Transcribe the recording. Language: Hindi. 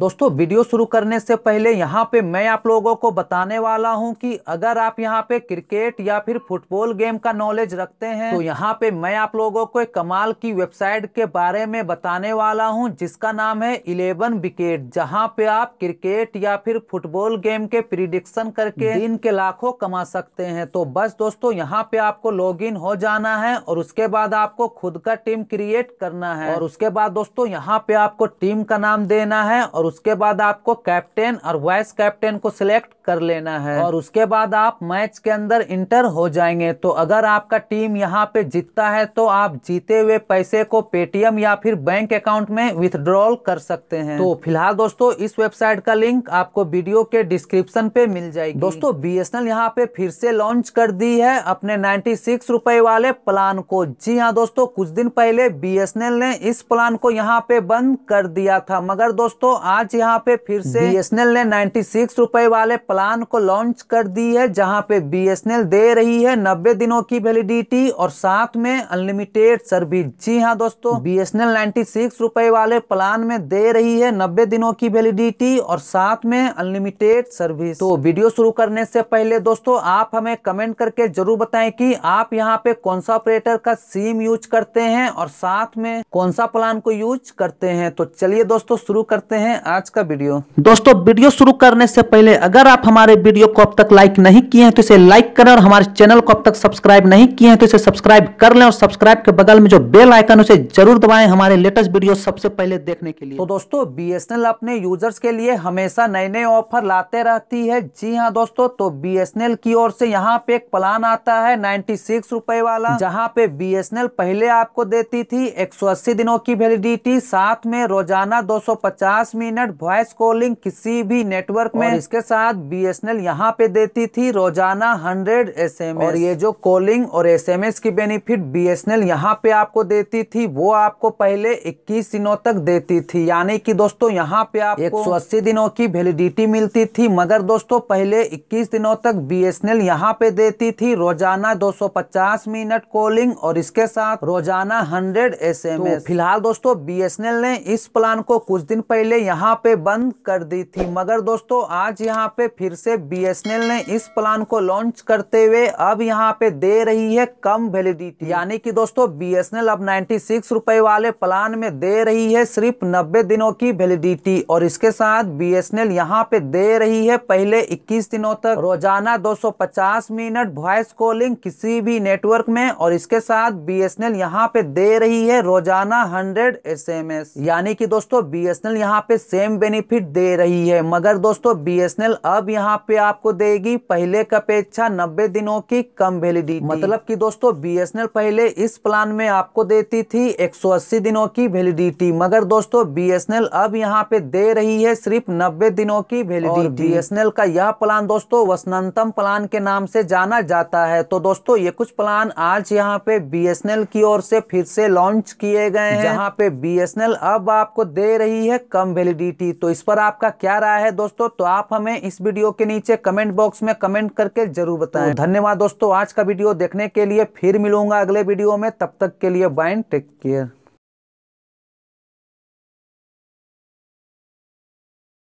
दोस्तों वीडियो शुरू करने से पहले यहाँ पे मैं आप लोगों को बताने वाला हूँ कि अगर आप यहाँ पे क्रिकेट या फिर फुटबॉल गेम का नॉलेज रखते हैं तो यहाँ पे मैं आप लोगों को एक कमाल की वेबसाइट के बारे में बताने वाला हूँ जिसका नाम है इलेवन विकेट जहाँ पे आप क्रिकेट या फिर फुटबॉल गेम के प्रिडिक्शन करके दिन के लाखों कमा सकते हैं तो बस दोस्तों यहाँ पे आपको लॉग इन हो जाना है और उसके बाद आपको खुद का टीम क्रिएट करना है और उसके बाद दोस्तों यहाँ पे आपको टीम का नाम देना है और उसके बाद आपको कैप्टन और वाइस कैप्टन को सिलेक्ट कर लेना है और उसके बाद आप मैच के अंदर इंटर हो जाएंगे तो अगर आपका टीम यहाँ पे जीतता है तो आप जीते हुए पैसे को पेटीएम या फिर बैंक अकाउंट में विथड्रॉल कर सकते हैं तो फिलहाल दोस्तों इस वेबसाइट का लिंक आपको वीडियो के डिस्क्रिप्शन पे मिल जाएगी दोस्तों बी एस पे फिर से लॉन्च कर दी है अपने नाइन्टी वाले प्लान को जी हाँ दोस्तों कुछ दिन पहले बी ने इस प्लान को यहाँ पे बंद कर दिया था मगर दोस्तों आज यहाँ पे फिर से बी ने नाइन्टी रुपए वाले प्लान प्लान को लॉन्च कर दी है जहां पे बीएसएनएल दे रही है 90 दिनों की वैलिडिटी और साथ में अनलिमिटेड सर्विस जी हाँ दोस्तों बीएसएनएल 96 रुपए वाले प्लान में दे रही है 90 दिनों की वैलिडिटी और साथ में अनलिमिटेड सर्विस तो वीडियो शुरू करने से पहले दोस्तों आप हमें कमेंट करके जरूर बताए की आप यहाँ पे कौन सा ऑपरेटर का सिम यूज करते हैं और साथ में कौन सा प्लान को यूज करते हैं तो चलिए दोस्तों शुरू करते हैं आज का वीडियो दोस्तों वीडियो शुरू करने से पहले अगर आप आप हमारे वीडियो को अब तक लाइक नहीं किए हैं तो इसे लाइक करें और हमारे चैनल को अब तक सब्सक्राइब नहीं किए हैं तो इसे सब्सक्राइब कर लें और सब्सक्राइब के बगल में जो बेल आइकन उसे जरूर दबाएं हमारे लेटेस्ट वीडियो सबसे पहले देखने के लिए तो दोस्तों बीएसएनएल अपने यूजर्स के लिए हमेशा नए नए ऑफर लाते रहती है जी हाँ दोस्तों तो बी की ओर से यहाँ पे एक प्लान आता है नाइन्टी रुपए वाला जहाँ पे बी पहले आपको देती थी एक दिनों की वेलिडिटी साथ में रोजाना दो मिनट वॉइस कॉलिंग किसी भी नेटवर्क में इसके साथ बीएसएनएल यहाँ पे देती थी रोजाना 100 एसएमएस और ये जो कॉलिंग और एसएमएस की बेनिफिट बीएसएनएल यहाँ पे आपको देती थी वो आपको पहले 21 दिनों तक देती थी यानी कि दोस्तों यहाँ पे सौ अस्सी दिनों की वेलिडिटी मिलती थी मगर दोस्तों पहले इक्कीस दिनों तक एल यहाँ पे देती थी रोजाना पचास मिनट कॉलिंग और इसके साथ रोजाना एस एम एस फिलहाल दोस्तों एल ने इस प्लान को कुछ दिन पहले यहाँ पे बंद कर दी थी मगर दोस्तों आज यहाँ पे फिर से बीएसएनएल ने इस प्लान को लॉन्च करते हुए अब यहाँ पे दे रही है कम वैलिडिटी यानी कि दोस्तों बीएसएनएल अब नाइन्टी सिक्स रुपए वाले प्लान में दे रही है सिर्फ नब्बे दिनों की वैलिडिटी और इसके साथ बीएसएनएल यहाँ पे दे रही है पहले इक्कीस दिनों तक रोजाना दो मिनट वॉइस कॉलिंग किसी भी नेटवर्क में और इसके साथ बी यहाँ पे दे रही है रोजाना हंड्रेड एस यानी कि दोस्तों बीएसएनएल यहाँ पे सेम बेनिफिट दे रही है मगर दोस्तों बी अब यहाँ पे आपको देगी पहले का अपेक्षा नब्बे दिनों की कम वेलिडिटी मतलब कि दोस्तों बीएसएनएल पहले इस प्लान में आपको देती थी 180 दिनों की वेलिडिटी मगर दोस्तों बीएसएनएल अब यहाँ पे दे रही है सिर्फ नब्बे दिनों की वेलिडिटी बीएसएनएल का यह प्लान दोस्तों वसंतम प्लान के नाम से जाना जाता है तो दोस्तों ये कुछ प्लान आज यहाँ पे बी की ओर से फिर से लॉन्च किए गए हैं यहाँ पे बी अब आपको दे रही है कम वेलिडिटी तो इस पर आपका क्या राय है दोस्तों तो आप हमें इस वीडियो वीडियो के नीचे कमेंट बॉक्स में कमेंट करके जरूर बताएं तो धन्यवाद दोस्तों आज का वीडियो देखने के लिए फिर मिलूंगा अगले वीडियो में तब तक के लिए बाइन टेक केयर